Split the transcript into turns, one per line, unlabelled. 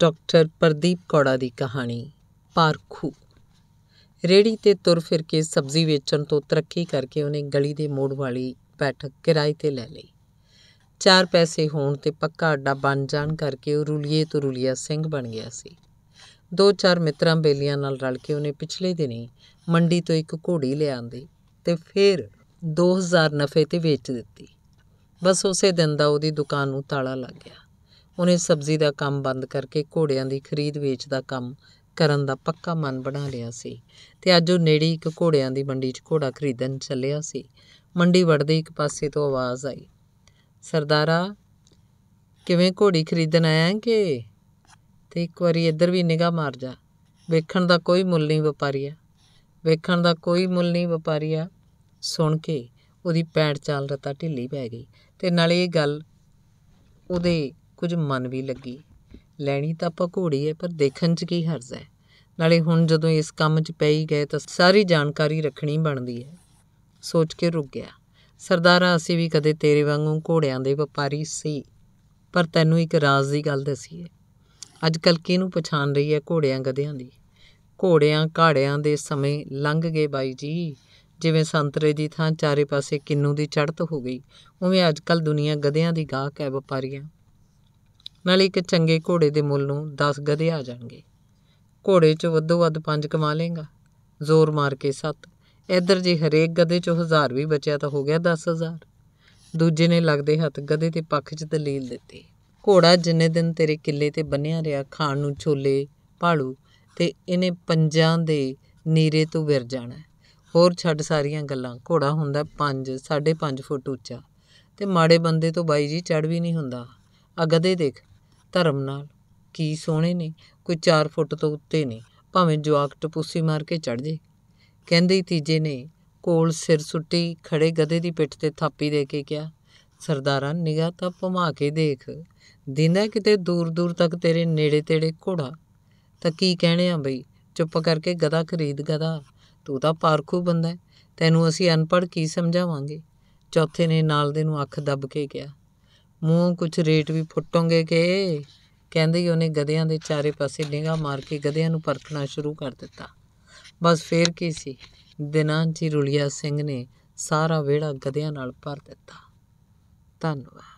doctor Pradeep ਕੌੜਾ ਦੀ ਕਹਾਣੀ ਪਾਰਖੂ ਰੇੜੀ ਤੇ ਤੁਰ ਫਿਰ ਕੇ ਸਬਜ਼ੀ ਵੇਚਣ ਤੋਂ ਤਰੱਕੀ ਕਰਕੇ ਉਹਨੇ ਗਲੀ ਦੇ ਮੋੜ ਵਾਲੀ ਬੈਠਕ ਕਿਰਾਏ ਤੇ ਲੈ ਲਈ ਚਾਰ ਪੈਸੇ ਹੋਣ ਤੇ ਪੱਕਾ ਅੱਡਾ ਬਣ ਜਾਣ ਕਰਕੇ ਉਹ ਰੁਲੀਏ ਤੋਂ ਰੁਲੀਆ ਸਿੰਘ ਬਣ ਗਿਆ ਸੀ ਦੋ ਚਾਰ ਮਿੱਤਰਾਂ ਬੇਲੀਆਂ ਨਾਲ ਰਲ ਕੇ ਉਹਨੇ ਪਿਛਲੇ ਦਿਨੀ ਮੰਡੀ ਤੋਂ ਇੱਕ ਘੋੜੀ ਲਿਆਂਦੀ ਤੇ ਫਿਰ 2000 ਨਫੇ ਤੇ ਵੇਚ ਦਿੱਤੀ ਬਸ ਉਸੇ ਦਿਨ ਦਾ ਉਹਦੀ ਦੁਕਾਨ ਨੂੰ ਤਾਲਾ ਲੱਗ ਗਿਆ ਉਹਨੇ ਸਬਜ਼ੀ ਦਾ ਕੰਮ ਬੰਦ ਕਰਕੇ ਘੋੜਿਆਂ ਦੀ ਖਰੀਦ ਵੇਚ ਦਾ ਕੰਮ ਕਰਨ ਦਾ ਪੱਕਾ ਮਨ ਬਣਾ ਲਿਆ ਸੀ ਤੇ ਅੱਜ ਉਹ ਨੇੜੇ ਇੱਕ ਘੋੜਿਆਂ ਦੀ ਮੰਡੀ 'ਚ ਘੋੜਾ ਖਰੀਦਣ ਚੱਲਿਆ ਸੀ ਮੰਡੀ ਵੜਦੇ ਇੱਕ ਪਾਸੇ ਤੋਂ ਆਵਾਜ਼ ਆਈ ਸਰਦਾਰਾ ਕਿਵੇਂ ਘੋੜੀ ਖਰੀਦਣ ਆਇਆ ਕਿ ਤੇ ਇੱਕ ਵਾਰੀ ਇੱਧਰ ਵੀ ਨਿਗਾਹ ਮਾਰ ਜਾ ਵੇਖਣ ਦਾ ਕੋਈ ਮੁੱਲ ਨਹੀਂ ਵਪਾਰੀਆ ਵੇਖਣ ਦਾ ਕੋਈ ਮੁੱਲ ਨਹੀਂ ਵਪਾਰੀਆ ਸੁਣ ਕੇ ਉਹਦੀ ਪੈੜ ਚਾਲ ਰਤਾ ਢਿੱਲੀ ਪੈ ਗਈ ਤੇ ਨਾਲੇ ਇਹ ਗੱਲ ਉਹਦੇ ਕੁਝ ਮਨ ਵੀ ਲੱਗੀ ਲੈਣੀ ਤਾਂ ਆਪਾਂ ਘੋੜੀ ਹੈ ਪਰ ਦੇਖਣ 'ਚ ਕੀ ਹਰਜ਼ ਹੈ ਨਾਲੇ ਹੁਣ ਜਦੋਂ ਇਸ ਕੰਮ 'ਚ ਪੈ ਹੀ ਗਏ ਤਾਂ ਸਾਰੀ ਜਾਣਕਾਰੀ ਰੱਖਣੀ ਬਣਦੀ ਹੈ ਸੋਚ ਕੇ ਰੁਕ ਗਿਆ ਸਰਦਾਰਾ ਅਸੀਂ ਵੀ ਕਦੇ ਤੇਰੇ ਵਾਂਗੂ ਘੋੜਿਆਂ ਦੇ ਵਪਾਰੀ ਸੀ ਪਰ ਤੈਨੂੰ ਇੱਕ ਰਾਜ਼ ਦੀ ਗੱਲ ਦਸੀਏ ਅੱਜ ਕੱਲ ਕਿਹਨੂੰ ਪਛਾਣ ਰਹੀ ਹੈ ਘੋੜਿਆਂ ਗਧਿਆਂ ਦੀ ਘੋੜਿਆਂ ਘਾੜਿਆਂ ਦੇ ਸਮੇਂ ਲੰਘ ਗਏ ਬਾਈ ਜੀ ਜਿਵੇਂ ਸੰਤਰੇ ਦੀ ਥਾਂ ਚਾਰੇ ਪਾਸੇ ਕਿੰਨੂ ਦੀ ਚੜ੍ਹਤ ਹੋ ਗਈ ਉਵੇਂ ਅੱਜ ਕੱਲ ਦੁਨੀਆ ਗਧਿਆਂ ਦੀ ਗਾਹਕ ਹੈ ਵਪਾਰੀਆਂ ਨਾਲ ਇੱਕ ਚੰਗੇ ਘੋੜੇ ਦੇ ਮੁੱਲ ਨੂੰ 10 ਗਧੇ ਆ ਜਾਣਗੇ ਘੋੜੇ 'ਚ ਵੱਧੋ ਵੱਧ 5 ਕਮਾ ਲੇਗਾ ਜ਼ੋਰ ਮਾਰ ਕੇ 7 ਇੱਧਰ ਜੇ ਹਰੇਕ ਗਧੇ 'ਚ 1000 ਵੀ ਬਚਿਆ ਤਾਂ ਹੋ ਗਿਆ 10000 ਦੂਜੇ ਨੇ ਲੱਗਦੇ ਹੱਥ ਗਧੇ ਤੇ ਪੱਖ 'ਚ ਦਲੀਲ ਦਿੱਤੀ ਘੋੜਾ ਜਿੰਨੇ ਦਿਨ ਤੇਰੇ ਕਿੱਲੇ ਤੇ ਬੰਨਿਆ ਰਿਹਾ ਖਾਣ ਨੂੰ ਛੋਲੇ ਭਾਲੂ ਤੇ ਇਹਨੇ ਪੰਜਾਂ ਦੇ ਨੀਰੇ ਤੋਂ ਵਿਰ ਜਾਣਾ ਹੋਰ ਛੱਡ ਸਾਰੀਆਂ ਗੱਲਾਂ ਘੋੜਾ ਹੁੰਦਾ 5 5.5 ਫੁੱਟ ਉੱਚਾ ਤੇ ਮਾੜੇ ਬੰਦੇ ਤੋਂ ਬਾਈ ਜੀ ਚੜ ਵੀ ਨਹੀਂ ਹੁੰਦਾ ਆ ਗਧੇ ਦੇਖ ਧਰਮ ਨਾਲ ਕੀ ਸੋਹਣੇ ਨੇ ਕੋਈ 4 ਫੁੱਟ ਤੋਂ ਉੱਤੇ ਨਹੀਂ ਭਾਵੇਂ ਜਵਾਕ ਟਪੂਸੀ ਮਾਰ ਕੇ ਚੜ ਜੇ ਕਹਿੰਦੇ ਹੀ ਤੀਜੇ ਨੇ ਕੋਲ ਸਿਰ ਸੁੱਟੀ ਖੜੇ ਗਦੇ ਦੀ ਪਿੱਠ ਤੇ ਥਾਪੀ ਦੇ ਕੇ ਕਿਹਾ ਸਰਦਾਰਾ ਨਿਗਾਹ ਤਾਂ ਭਮਾ ਕੇ ਦੇਖ ਦਿਨਾਂ ਕਿਤੇ ਦੂਰ ਦੂਰ ਤੱਕ ਤੇਰੇ ਨੇੜੇ ਤੇੜੇ ਘੋੜਾ ਤਾਂ ਕੀ ਕਹਿਣੇ ਆ ਬਈ ਚੁੱਪ ਕਰਕੇ ਗਦਾ ਖਰੀਦ ਗਦਾ ਤੂੰ ਤਾਂ ਪਾਰਖੂ ਬੰਦਾ ਤੈਨੂੰ ਅਸੀਂ ਅਨਪੜ੍ਹ ਕੀ ਸਮਝਾਵਾਂਗੇ ਚੌਥੇ ਨੇ ਨਾਲ ਦੇ ਨੂੰ ਅੱਖ ਦੱਬ ਕੇ ਕਿਹਾ ਮੂੰਹ ਕੁਝ ਰੇਟ ਵੀ ਫੁੱਟੋਂਗੇ ਕਿ ਕਹਿੰਦੇ ਹੀ ਉਹਨੇ ਗਧਿਆਂ ਦੇ ਚਾਰੇ ਪਾਸੇ ਡੇਂਗਾ ਮਾਰ ਕੇ ਗਧਿਆਂ ਨੂੰ ਪਰਖਣਾ ਸ਼ੁਰੂ ਕਰ ਦਿੱਤਾ ਬਸ ਫੇਰ ਕੀ ਸੀ ਦਿਨਾਂ 'ਚ ਰੁਲੀਆ ਸਿੰਘ ਨੇ ਸਾਰਾ ਵਿਹੜਾ ਗਧਿਆਂ ਨਾਲ ਭਰ ਦਿੱਤਾ ਧੰਨਵਾਦ